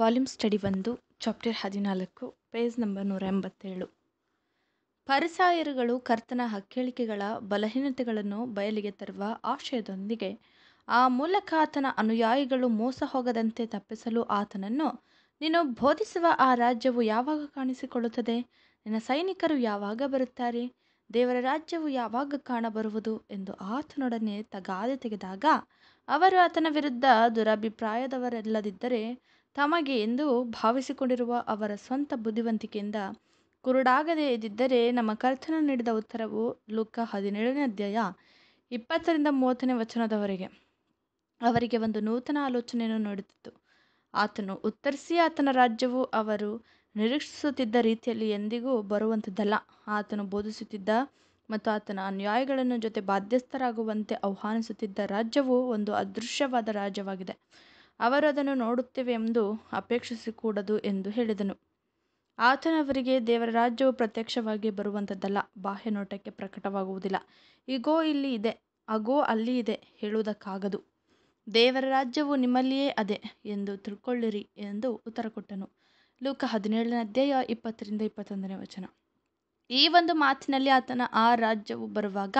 volume study ಒಂದು chapter ಹದಿನಾಲ್ಕು page number ನೂರ ಎಂಬತ್ತೇಳು ಪರಿಸಾಯರುಗಳು ಕರ್ತನ ಹಕ್ಕೇಳಿಕೆಗಳ ಬಲಹೀನತೆಗಳನ್ನು ಬಯಲಿಗೆ ತರುವ ಆಶಯದೊಂದಿಗೆ ಆ ಮೂಲಕ ಆತನ ಅನುಯಾಯಿಗಳು ಮೋಸ ಹೋಗದಂತೆ ತಪ್ಪಿಸಲು ಆತನನ್ನು ನೀನು ಬೋಧಿಸುವ ಆ ರಾಜ್ಯವು ಯಾವಾಗ ಕಾಣಿಸಿಕೊಳ್ಳುತ್ತದೆ ನಿನ್ನ ಸೈನಿಕರು ಯಾವಾಗ ಬರುತ್ತಾರೆ ದೇವರ ರಾಜ್ಯವು ಯಾವಾಗ ಕಾಣಬರುವುದು ಎಂದು ಆತನೊಡನೆ ತಗಾದೆ ತೆಗೆದಾಗ ಅವರು ಆತನ ವಿರುದ್ಧ ದುರಭಿಪ್ರಾಯದವರಲ್ಲದಿದ್ದರೆ ತಮಗೆ ಎಂದು ಭಾವಿಸಿಕೊಂಡಿರುವ ಅವರ ಸ್ವಂತ ಬುದ್ಧಿವಂತಿಕೆಯಿಂದ ಕುರುಡಾಗದೇ ಇದ್ದಿದ್ದರೆ ನಮ್ಮ ಕರ್ತನ ನೀಡಿದ ಉತ್ತರವು ಲೂಕ ಹದಿನೇಳನೇ ಅಧ್ಯಾಯ ಇಪ್ಪತ್ತರಿಂದ ಮೂವತ್ತನೇ ವಚನದವರೆಗೆ ಅವರಿಗೆ ಒಂದು ನೂತನ ಆಲೋಚನೆಯನ್ನು ನೋಡುತ್ತಿತ್ತು ಆತನು ಉತ್ತರಿಸಿ ಆತನ ರಾಜ್ಯವು ಅವರು ನಿರೀಕ್ಷಿಸುತ್ತಿದ್ದ ರೀತಿಯಲ್ಲಿ ಎಂದಿಗೂ ಬರುವಂಥದ್ದಲ್ಲ ಆತನು ಬೋಧಿಸುತ್ತಿದ್ದ ಮತ್ತು ಆತನ ಅನ್ಯಾಯಗಳನ್ನು ಜೊತೆ ಬಾಧ್ಯಸ್ಥರಾಗುವಂತೆ ಆಹ್ವಾನಿಸುತ್ತಿದ್ದ ರಾಜ್ಯವು ಒಂದು ಅದೃಶ್ಯವಾದ ರಾಜ್ಯವಾಗಿದೆ ಅವರದನ್ನು ನೋಡುತ್ತೇವೆಂದು ಅಪೇಕ್ಷಿಸಕೂಡದು ಎಂದು ಹೇಳಿದನು ಆತನವರಿಗೆ ದೇವರ ರಾಜ್ಯವು ಪ್ರತ್ಯಕ್ಷವಾಗಿ ಬರುವಂಥದ್ದಲ್ಲ ಬಾಹ್ಯ ನೋಟಕ್ಕೆ ಪ್ರಕಟವಾಗುವುದಿಲ್ಲ ಈಗೋ ಇಲ್ಲಿ ಇದೆ ಅಗೋ ಅಲ್ಲಿ ಇದೆ ಹೇಳುವುದಕ್ಕಾಗದು ದೇವರ ರಾಜ್ಯವು ನಿಮ್ಮಲ್ಲಿಯೇ ಅದೇ ಎಂದು ತಿಳ್ಕೊಳ್ಳಿರಿ ಎಂದು ಉತ್ತರ ಕೊಟ್ಟನು ಲೂಕ ಹದಿನೇಳನೇ ಅಧ್ಯಾಯ ಇಪ್ಪತ್ತರಿಂದ ಇಪ್ಪತ್ತೊಂದನೇ ವಚನ ಈ ಒಂದು ಮಾತಿನಲ್ಲಿ ಆತನ ಆ ರಾಜ್ಯವು ಬರುವಾಗ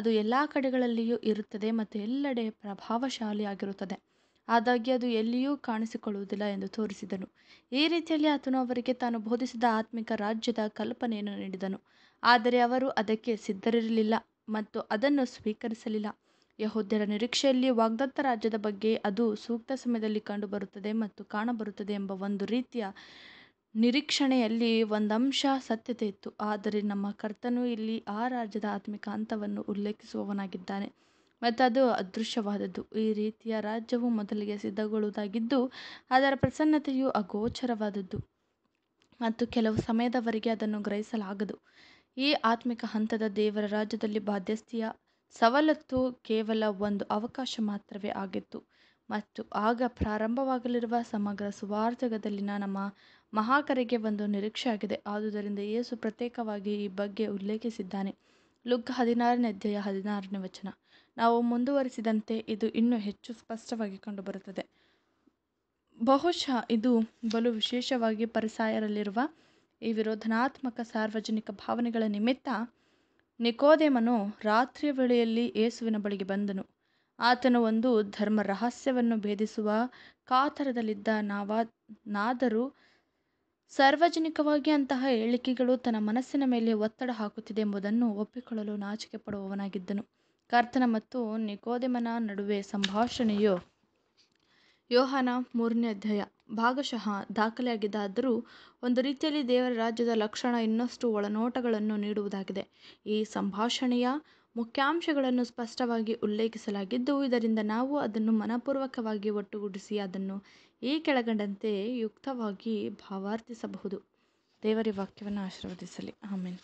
ಅದು ಎಲ್ಲ ಕಡೆಗಳಲ್ಲಿಯೂ ಇರುತ್ತದೆ ಮತ್ತು ಎಲ್ಲೆಡೆ ಪ್ರಭಾವಶಾಲಿಯಾಗಿರುತ್ತದೆ ಆದಾಗ್ಯೂ ಅದು ಎಲ್ಲಿಯೂ ಕಾಣಿಸಿಕೊಳ್ಳುವುದಿಲ್ಲ ಎಂದು ತೋರಿಸಿದನು ಈ ರೀತಿಯಲ್ಲಿ ಆತನು ಅವರಿಗೆ ತಾನು ಬೋಧಿಸಿದ ಆತ್ಮಿಕ ರಾಜ್ಯದ ಕಲ್ಪನೆಯನ್ನು ನೀಡಿದನು ಆದರೆ ಅವರು ಅದಕ್ಕೆ ಸಿದ್ಧರಿರಲಿಲ್ಲ ಮತ್ತು ಅದನ್ನು ಸ್ವೀಕರಿಸಲಿಲ್ಲ ಯಹೋದ್ಯರ ನಿರೀಕ್ಷೆಯಲ್ಲಿ ವಾಗ್ದತ್ತ ರಾಜ್ಯದ ಬಗ್ಗೆ ಅದು ಸೂಕ್ತ ಸಮಯದಲ್ಲಿ ಕಂಡುಬರುತ್ತದೆ ಮತ್ತು ಕಾಣಬರುತ್ತದೆ ಎಂಬ ಒಂದು ರೀತಿಯ ನಿರೀಕ್ಷಣೆಯಲ್ಲಿ ಒಂದಂಶ ಸತ್ಯತೆ ಇತ್ತು ಆದರೆ ನಮ್ಮ ಕರ್ತನು ಇಲ್ಲಿ ಆ ರಾಜ್ಯದ ಆತ್ಮಿಕ ಹಂತವನ್ನು ಉಲ್ಲೇಖಿಸುವವನಾಗಿದ್ದಾನೆ ಅದು ಅದೃಶ್ಯವಾದದ್ದು ಈ ರೀತಿಯ ರಾಜ್ಯವು ಮೊದಲಿಗೆ ಸಿದ್ಧಗೊಳ್ಳುವುದಾಗಿದ್ದು ಅದರ ಪ್ರಸನ್ನತೆಯು ಅಗೋಚರವಾದದ್ದು ಮತ್ತು ಕೆಲವು ಸಮಯದವರೆಗೆ ಅದನ್ನು ಗ್ರಹಿಸಲಾಗದು ಈ ಆತ್ಮಿಕ ಹಂತದ ದೇವರ ರಾಜ್ಯದಲ್ಲಿ ಬಾಧ್ಯಸ್ಥೆಯ ಸವಲತ್ತು ಕೇವಲ ಒಂದು ಅವಕಾಶ ಮಾತ್ರವೇ ಆಗಿತ್ತು ಮತ್ತು ಆಗ ಪ್ರಾರಂಭವಾಗಲಿರುವ ಸಮಗ್ರ ಸುವಾರ್ಥಗದಲ್ಲಿನ ನಮ್ಮ ಮಹಾಕರಿಗೆ ಒಂದು ನಿರೀಕ್ಷೆಯಾಗಿದೆ ಆದುದರಿಂದ ಯೇಸು ಪ್ರತ್ಯೇಕವಾಗಿ ಈ ಬಗ್ಗೆ ಉಲ್ಲೇಖಿಸಿದ್ದಾನೆ ಲುಕ್ ಹದಿನಾರನೇ ಅಧ್ಯಾಯ ಹದಿನಾರನೇ ವಚನ ನಾವು ಮುಂದುವರಿಸಿದಂತೆ ಇದು ಇನ್ನೂ ಹೆಚ್ಚು ಸ್ಪಷ್ಟವಾಗಿ ಕಂಡುಬರುತ್ತದೆ ಬಹುಶಃ ಇದು ಬಲು ವಿಶೇಷವಾಗಿ ಪರಿಸಾಯರಲ್ಲಿರುವ ಈ ವಿರೋಧನಾತ್ಮಕ ಸಾರ್ವಜನಿಕ ಭಾವನೆಗಳ ನಿಮಿತ್ತ ನಿಕೋದೇಮನು ರಾತ್ರಿಯ ವೇಳೆಯಲ್ಲಿ ಏಸುವಿನ ಬಳಿಗೆ ಬಂದನು ಆತನು ಒಂದು ಧರ್ಮ ರಹಸ್ಯವನ್ನು ಭೇದಿಸುವ ಕಾತರದಲ್ಲಿದ್ದ ನಾವಾ ನಾದರೂ ಸಾರ್ವಜನಿಕವಾಗಿ ಅಂತಹ ಹೇಳಿಕೆಗಳು ತನ್ನ ಮನಸ್ಸಿನ ಮೇಲೆ ಒತ್ತಡ ಹಾಕುತ್ತಿದೆ ಎಂಬುದನ್ನು ಒಪ್ಪಿಕೊಳ್ಳಲು ನಾಚಿಕೆ ಪಡುವವನಾಗಿದ್ದನು ಕರ್ತನ ಮತ್ತು ನಿಕೋದೆಮನ ನಡುವೆ ಸಂಭಾಷಣೆಯು ಯೋಹಾನ ಮೂರನೇ ಅಧ್ಯಾಯ ಭಾಗಶಃ ದಾಖಲೆಯಾಗಿದ್ದಾದರೂ ಒಂದು ರೀತಿಯಲ್ಲಿ ದೇವರ ರಾಜ್ಯದ ಲಕ್ಷಣ ಇನ್ನಷ್ಟು ಒಳನೋಟಗಳನ್ನು ನೀಡುವುದಾಗಿದೆ ಈ ಸಂಭಾಷಣೆಯ ಮುಖ್ಯಾಂಶಗಳನ್ನು ಸ್ಪಷ್ಟವಾಗಿ ಉಲ್ಲೇಖಿಸಲಾಗಿದ್ದು ಇದರಿಂದ ನಾವು ಅದನ್ನು ಮನಪೂರ್ವಕವಾಗಿ ಒಟ್ಟುಗೂಡಿಸಿ ಅದನ್ನು ಈ ಕೆಳಗಂಡಂತೆ ಯುಕ್ತವಾಗಿ ಭಾವಾರ್ಥಿಸಬಹುದು ದೇವರ ವಾಕ್ಯವನ್ನು ಆಶೀರ್ವದಿಸಲಿ ಆಮೇಲೆ